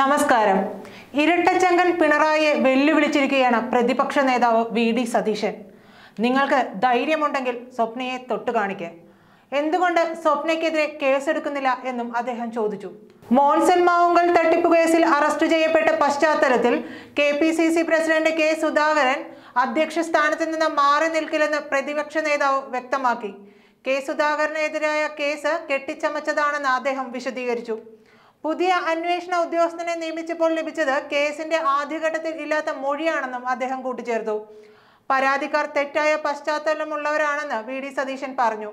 നമസ്കാരം ഇരട്ടച്ചങ്കൻ പിണറായിയെ വെല്ലുവിളിച്ചിരിക്കുകയാണ് പ്രതിപക്ഷ നേതാവ് വി ഡി സതീശൻ നിങ്ങൾക്ക് ധൈര്യമുണ്ടെങ്കിൽ സ്വപ്നയെ തൊട്ടു കാണിക്കുക എന്തുകൊണ്ട് സ്വപ്നയ്ക്കെതിരെ കേസെടുക്കുന്നില്ല എന്നും അദ്ദേഹം ചോദിച്ചു മോൺസൺ മാവുങ്കൽ തട്ടിപ്പ് കേസിൽ അറസ്റ്റ് ചെയ്യപ്പെട്ട പശ്ചാത്തലത്തിൽ K P C C president K Sudhakaran അധ്യക്ഷ സ്ഥാനത്ത് നിന്ന് മാറി നിൽക്കില്ലെന്ന് പ്രതിപക്ഷ നേതാവ് വ്യക്തമാക്കി കെ സുധാകരനെതിരായ കേസ് കെട്ടിച്ചമച്ചതാണെന്ന് അദ്ദേഹം വിശദീകരിച്ചു പുതിയ അന്വേഷണ ഉദ്യോഗസ്ഥനെ നിയമിച്ചപ്പോൾ ലഭിച്ചത് കേസിന്റെ ആദ്യഘട്ടത്തിൽ ഇല്ലാത്ത മൊഴിയാണെന്നും അദ്ദേഹം കൂട്ടിച്ചേർത്തു പരാതിക്കാർ തെറ്റായ പശ്ചാത്തലമുള്ളവരാണെന്ന് വി ഡി സതീശൻ പറഞ്ഞു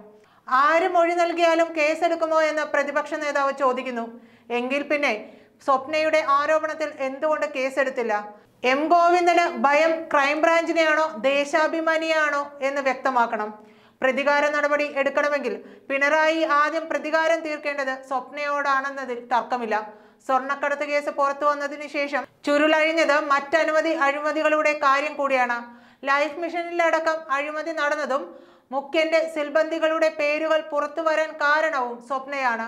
ആര് മൊഴി നൽകിയാലും കേസെടുക്കുമോ എന്ന് പ്രതിപക്ഷ നേതാവ് ചോദിക്കുന്നു എങ്കിൽ പിന്നെ സ്വപ്നയുടെ ആരോപണത്തിൽ എന്തുകൊണ്ട് കേസെടുത്തില്ല എം ഗോവിന്ദന് ഭയം ക്രൈംബ്രാഞ്ചിനെയാണോ ദേശാഭിമാനിയാണോ എന്ന് വ്യക്തമാക്കണം പ്രതികാര നടപടി എടുക്കണമെങ്കിൽ പിണറായി ആദ്യം പ്രതികാരം തീർക്കേണ്ടത് സ്വപ്നയോടാണെന്നതിൽ തർക്കമില്ല സ്വർണ്ണക്കടത്ത് കേസ് പുറത്തു വന്നതിന് ശേഷം ചുരുളഴിഞ്ഞത് മറ്റനുമതി അഴിമതികളുടെ കാര്യം കൂടിയാണ് ലൈഫ് മിഷനിലടക്കം അഴിമതി നടന്നതും മുഖ്യന്റെ സിൽബന്ധികളുടെ പേരുകൾ പുറത്തു വരാൻ കാരണവും സ്വപ്നയാണ്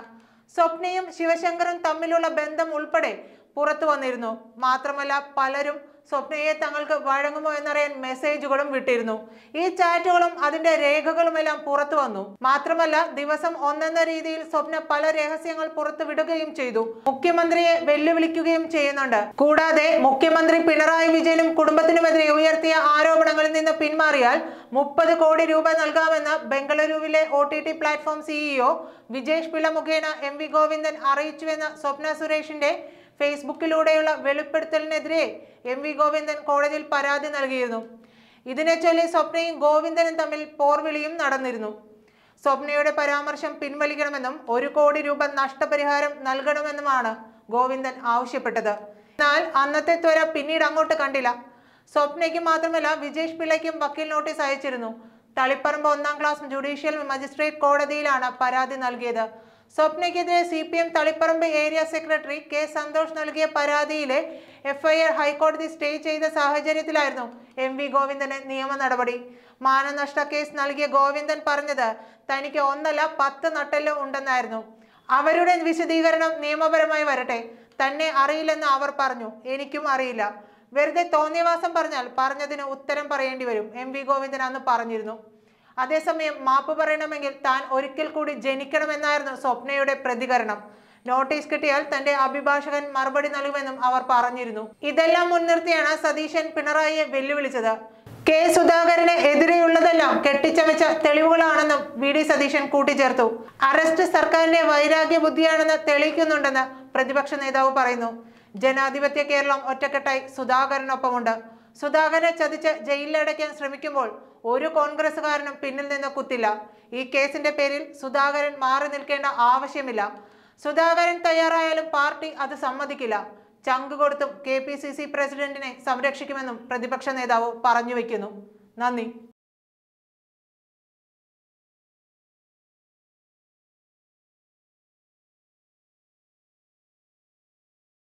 സ്വപ്നയും ശിവശങ്കറും തമ്മിലുള്ള ബന്ധം ഉൾപ്പെടെ പുറത്തു വന്നിരുന്നു മാത്രമല്ല പലരും സ്വപ്നയെ തങ്ങൾക്ക് വഴങ്ങുമോ എന്നറിയാൻ മെസ്സേജുകളും വിട്ടിരുന്നു ഈ ചാറ്റുകളും അതിന്റെ രേഖകളും എല്ലാം പുറത്തു വന്നു മാത്രമല്ല ദിവസം ഒന്നെന്ന രീതിയിൽ സ്വപ്ന പല രഹസ്യങ്ങൾ പുറത്തു വിടുകയും ചെയ്തു മുഖ്യമന്ത്രിയെ വെല്ലുവിളിക്കുകയും ചെയ്യുന്നുണ്ട് കൂടാതെ മുഖ്യമന്ത്രി പിണറായി വിജയനും കുടുംബത്തിനുമെതിരെ ഉയർത്തിയ ആരോപണങ്ങളിൽ നിന്ന് പിന്മാറിയാൽ മുപ്പത് കോടി രൂപ നൽകാമെന്ന് ബംഗളൂരുവിലെ O T T platform CEO Vijesh Pillai മുഖേന എം വി ഗോവിന്ദൻ അറിയിച്ചുവെന്ന് സ്വപ്ന സുരേഷിന്റെ ഫേസ്ബുക്കിലൂടെയുള്ള വെളിപ്പെടുത്തലിനെതിരെ എം വി ഗോവിന്ദൻ കോടതിയിൽ പരാതി നൽകിയിരുന്നു ഇതിനെ ചൊല്ലി സ്വപ്നയും ഗോവിന്ദനും തമ്മിൽ പോർവിളിയും നടന്നിരുന്നു സ്വപ്നയുടെ പരാമർശം പിൻവലിക്കണമെന്നും ഒരു കോടി രൂപ നഷ്ടപരിഹാരം നൽകണമെന്നുമാണ് ഗോവിന്ദൻ ആവശ്യപ്പെട്ടത് എന്നാൽ അന്നത്തെ ത്വര പിന്നീട് അങ്ങോട്ട് കണ്ടില്ല സ്വപ്നയ്ക്ക് മാത്രമല്ല വിജേഷ് പിള്ളയ്ക്കും വക്കീൽ നോട്ടീസ് അയച്ചിരുന്നു തളിപ്പറമ്പ് ഒന്നാം ക്ലാസ് ജുഡീഷ്യൽ മജിസ്ട്രേറ്റ് കോടതിയിലാണ് പരാതി നൽകിയത് സ്വപ്നയ്ക്കെതിരെ C P M Taliparamba area secretary K Santhosh നൽകിയ പരാതിയിലെ എഫ്ഐആർ ഹൈക്കോടതി സ്റ്റേ ചെയ്ത സാഹചര്യത്തിലായിരുന്നു എം വി ഗോവിന്ദന് നിയമ നടപടി മാനനഷ്ട കേസ് നൽകിയ ഗോവിന്ദൻ പറഞ്ഞത് തനിക്ക് ഒന്നല്ല പത്ത് നട്ടെല്ല് ഉണ്ടെന്നായിരുന്നു അവരുടെ വിശദീകരണം നിയമപരമായി വരട്ടെ തന്നെ അറിയില്ലെന്ന് അവർ പറഞ്ഞു എനിക്കും അറിയില്ല വെറുതെ തോന്നിയവാസം പറഞ്ഞാൽ പറഞ്ഞതിന് ഉത്തരം പറയേണ്ടി വരും എം വി ഗോവിന്ദൻ അന്ന് പറഞ്ഞിരുന്നു അതേസമയം മാപ്പ് പറയണമെങ്കിൽ താൻ ഒരിക്കൽ കൂടി ജനിക്കണമെന്നായിരുന്നു സ്വപ്നയുടെ പ്രതികരണം നോട്ടീസ് കിട്ടിയാൽ തന്റെ അഭിഭാഷകൻ മറുപടി നൽകുമെന്നും അവർ പറഞ്ഞിരുന്നു ഇതെല്ലാം മുൻനിർത്തിയാണ് സതീശൻ പിണറായിയെ വെല്ലുവിളിച്ചത് കെ സുധാകരനെ എതിരെയുള്ളതെല്ലാം കെട്ടിച്ചമച്ച തെളിവുകളാണെന്നും വി ഡി സതീശൻ കൂട്ടിച്ചേർത്തു അറസ്റ്റ് സർക്കാരിന്റെ വൈരാഗ്യ ബുദ്ധിയാണെന്ന് തെളിയിക്കുന്നുണ്ടെന്ന് പ്രതിപക്ഷ നേതാവ് പറയുന്നു ജനാധിപത്യ കേരളം ഒറ്റക്കെട്ടായി സുധാകരനൊപ്പമുണ്ട് സുധാകരനെ ചതിച്ച് ജയിലിലടയ്ക്കാൻ ശ്രമിക്കുമ്പോൾ ഒരു കോൺഗ്രസ്സുകാരനും പിന്നിൽ നിന്ന് കുത്തില്ല ഈ കേസിന്റെ പേരിൽ സുധാകരൻ മാറി നിൽക്കേണ്ട ആവശ്യമില്ല സുധാകരൻ തയ്യാറായാലും പാർട്ടി അത് സമ്മതിക്കില്ല ചങ്ക് കൊടുത്തും കെ പി സി സി പ്രസിഡന്റിനെ സംരക്ഷിക്കുമെന്നും പ്രതിപക്ഷ നേതാവ് പറഞ്ഞു വയ്ക്കുന്നു നന്ദി